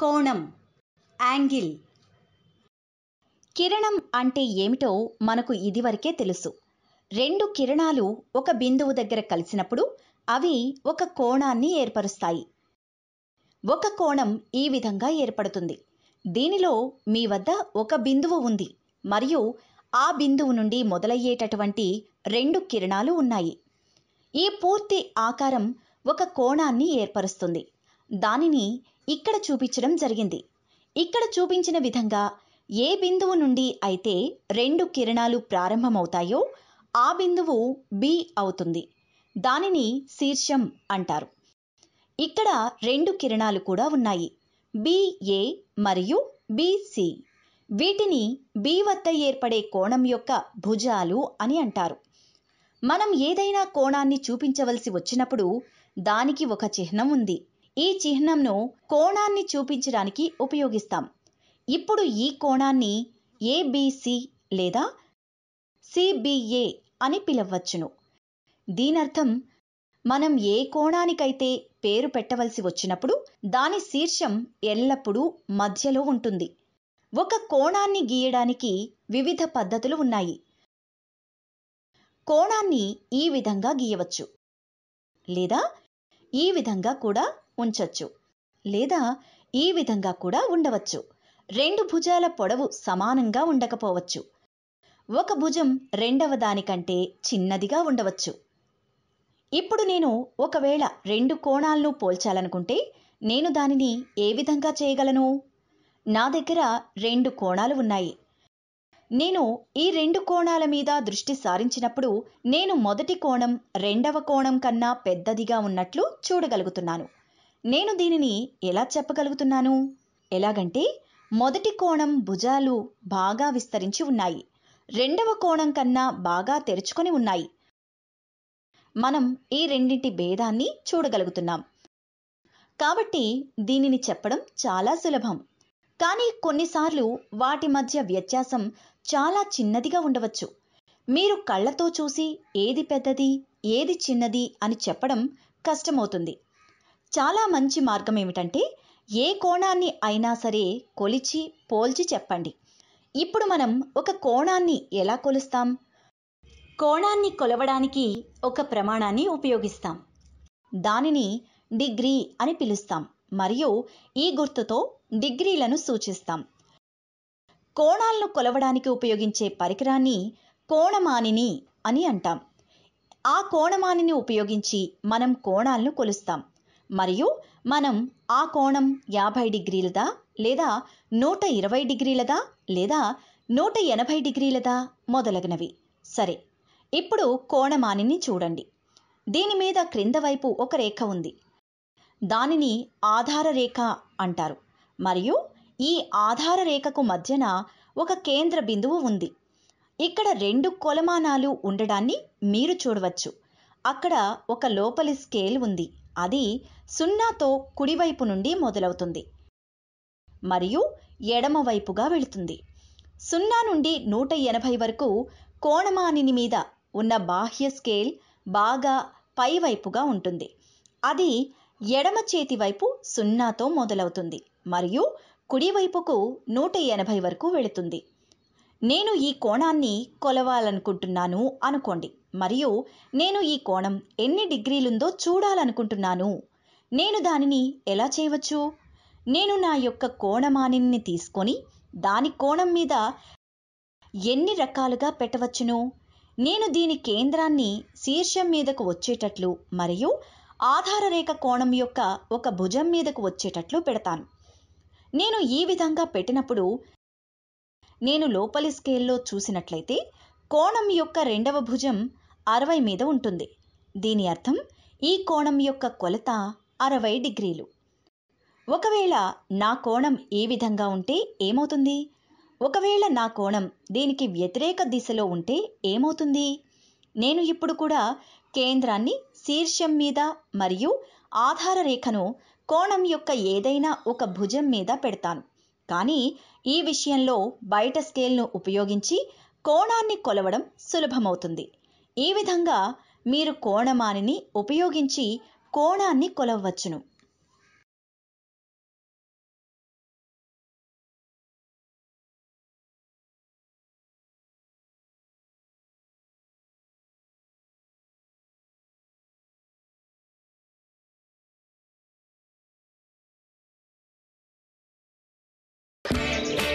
కోణం యాంగిల్ కిరణం అంటే ఏమిటో మనకు ఇదివరకే తెలుసు రెండు కిరణాలు ఒక బిందువు దగ్గర కలిసినప్పుడు అవి ఒక కోణాన్ని ఏర్పరుస్తాయి ఒక కోణం ఈ విధంగా ఏర్పడుతుంది దీనిలో మీ వద్ద ఒక బిందువు ఉంది మరియు ఆ బిందువు నుండి మొదలయ్యేటటువంటి రెండు కిరణాలు ఉన్నాయి ఈ పూర్తి ఆకారం ఒక కోణాన్ని ఏర్పరుస్తుంది దానిని ఇక్కడ చూపించడం జరిగింది ఇక్కడ చూపించిన విధంగా ఏ బిందువు నుండి అయితే రెండు కిరణాలు ప్రారంభమవుతాయో ఆ బిందువు బి అవుతుంది దానిని శీర్షం అంటారు ఇక్కడ రెండు కిరణాలు కూడా ఉన్నాయి బిఏ మరియు బిసి వీటిని బి వద్ద ఏర్పడే కోణం యొక్క భుజాలు అని అంటారు మనం ఏదైనా కోణాన్ని చూపించవలసి వచ్చినప్పుడు దానికి ఒక చిహ్నం ఉంది ఈ చిహ్నంను కోణాన్ని చూపించడానికి ఉపయోగిస్తాం ఇప్పుడు ఈ కోణాన్ని ఏబిసి లేదా సిబిఏ అని పిలవచ్చును దీనర్థం మనం ఏ కోణానికైతే పేరు పెట్టవలసి వచ్చినప్పుడు దాని శీర్షం ఎల్లప్పుడూ మధ్యలో ఉంటుంది ఒక కోణాన్ని గీయడానికి వివిధ పద్ధతులు ఉన్నాయి కోణాన్ని ఈ విధంగా గీయవచ్చు లేదా ఈ విధంగా కూడా ఉంచొచ్చు లేదా ఈ విధంగా కూడా ఉండవచ్చు రెండు భుజాల పొడవు సమానంగా ఉండకపోవచ్చు ఒక భుజం రెండవ దానికంటే చిన్నదిగా ఉండవచ్చు ఇప్పుడు నేను ఒకవేళ రెండు కోణాలను పోల్చాలనుకుంటే నేను దానిని ఏ విధంగా చేయగలను నా దగ్గర రెండు కోణాలు ఉన్నాయి నేను ఈ రెండు కోణాల మీద దృష్టి సారించినప్పుడు నేను మొదటి కోణం రెండవ కోణం కన్నా పెద్దదిగా ఉన్నట్లు చూడగలుగుతున్నాను నేను దీనిని ఎలా చెప్పగలుగుతున్నాను ఎలాగంటే మొదటి కోణం భుజాలు బాగా విస్తరించి ఉన్నాయి రెండవ కోణం కన్నా బాగా తెరుచుకొని ఉన్నాయి మనం ఈ రెండింటి భేదాన్ని చూడగలుగుతున్నాం కాబట్టి దీనిని చెప్పడం చాలా సులభం కానీ కొన్నిసార్లు వాటి మధ్య వ్యత్యాసం చాలా చిన్నదిగా ఉండవచ్చు మీరు కళ్ళతో చూసి ఏది పెద్దది ఏది చిన్నది అని చెప్పడం కష్టమవుతుంది చాలా మంచి మార్గం ఏమిటంటే ఏ కోణాన్ని అయినా సరే కొలిచి పోల్చి చెప్పండి ఇప్పుడు మనం ఒక కోణాన్ని ఎలా కొలుస్తాం కోణాన్ని కొలవడానికి ఒక ప్రమాణాన్ని ఉపయోగిస్తాం దానిని డిగ్రీ అని పిలుస్తాం మరియు ఈ గుర్తుతో డిగ్రీలను సూచిస్తాం కోణాలను కొలవడానికి ఉపయోగించే పరికరాన్ని కోణమానిని అని అంటాం ఆ కోణమానిని ఉపయోగించి మనం కోణాలను కొలుస్తాం మరియు మనం ఆ కోణం యాభై డిగ్రీలదా లేదా నూట ఇరవై డిగ్రీలదా లేదా నూట ఎనభై డిగ్రీలదా మొదలగునవి సరే ఇప్పుడు కోణమానిని చూడండి దీని మీద క్రింద వైపు ఒక రేఖ ఉంది దానిని ఆధార రేఖ అంటారు మరియు ఈ ఆధార రేఖకు మధ్యన ఒక కేంద్ర బిందువు ఉంది ఇక్కడ రెండు కొలమానాలు ఉండడాన్ని మీరు చూడవచ్చు అక్కడ ఒక లోపలి స్కేల్ ఉంది అది సున్నాతో కుడివైపు నుండి మొదలవుతుంది మరియు ఎడమవైపుగా వెళుతుంది సున్నా నుండి నూట ఎనభై వరకు కోణమానిని మీద ఉన్న బాహ్య స్కేల్ బాగా పైవైపుగా ఉంటుంది అది ఎడమ చేతి వైపు సున్నాతో మొదలవుతుంది మరియు కుడివైపుకు నూట ఎనభై వరకు వెళుతుంది నేను ఈ కోణాన్ని కొలవాలనుకుంటున్నాను అనుకోండి మరియు నేను ఈ కోణం ఎన్ని డిగ్రీలుందో చూడాలనుకుంటున్నాను నేను దానిని ఎలా చేయవచ్చు నేను నా యొక్క కోణమానిని తీసుకొని దాని కోణం మీద ఎన్ని రకాలుగా పెట్టవచ్చును నేను దీని కేంద్రాన్ని శీర్షం మీదకు వచ్చేటట్లు మరియు ఆధారరేఖ కోణం యొక్క ఒక భుజం మీదకు వచ్చేటట్లు పెడతాను నేను ఈ విధంగా పెట్టినప్పుడు నేను లోపలి స్కేల్లో చూసినట్లయితే కోణం యొక్క రెండవ భుజం అరవై మీద ఉంటుంది దీని అర్థం ఈ కోణం యొక్క కొలత అరవై డిగ్రీలు ఒకవేళ నా కోణం ఏ విధంగా ఉంటే ఏమవుతుంది ఒకవేళ నా కోణం దీనికి వ్యతిరేక దిశలో ఉంటే ఏమవుతుంది నేను ఇప్పుడు కూడా కేంద్రాన్ని శీర్షం మీద మరియు ఆధార రేఖను కోణం యొక్క ఏదైనా ఒక భుజం మీద పెడతాను కానీ ఈ విషయంలో బయట స్కేల్ను ఉపయోగించి కోణాన్ని కొలవడం సులభమవుతుంది ఈ విధంగా మీరు కోణమానిని ఉపయోగించి కోణాన్ని కొలవవచ్చును Thank you.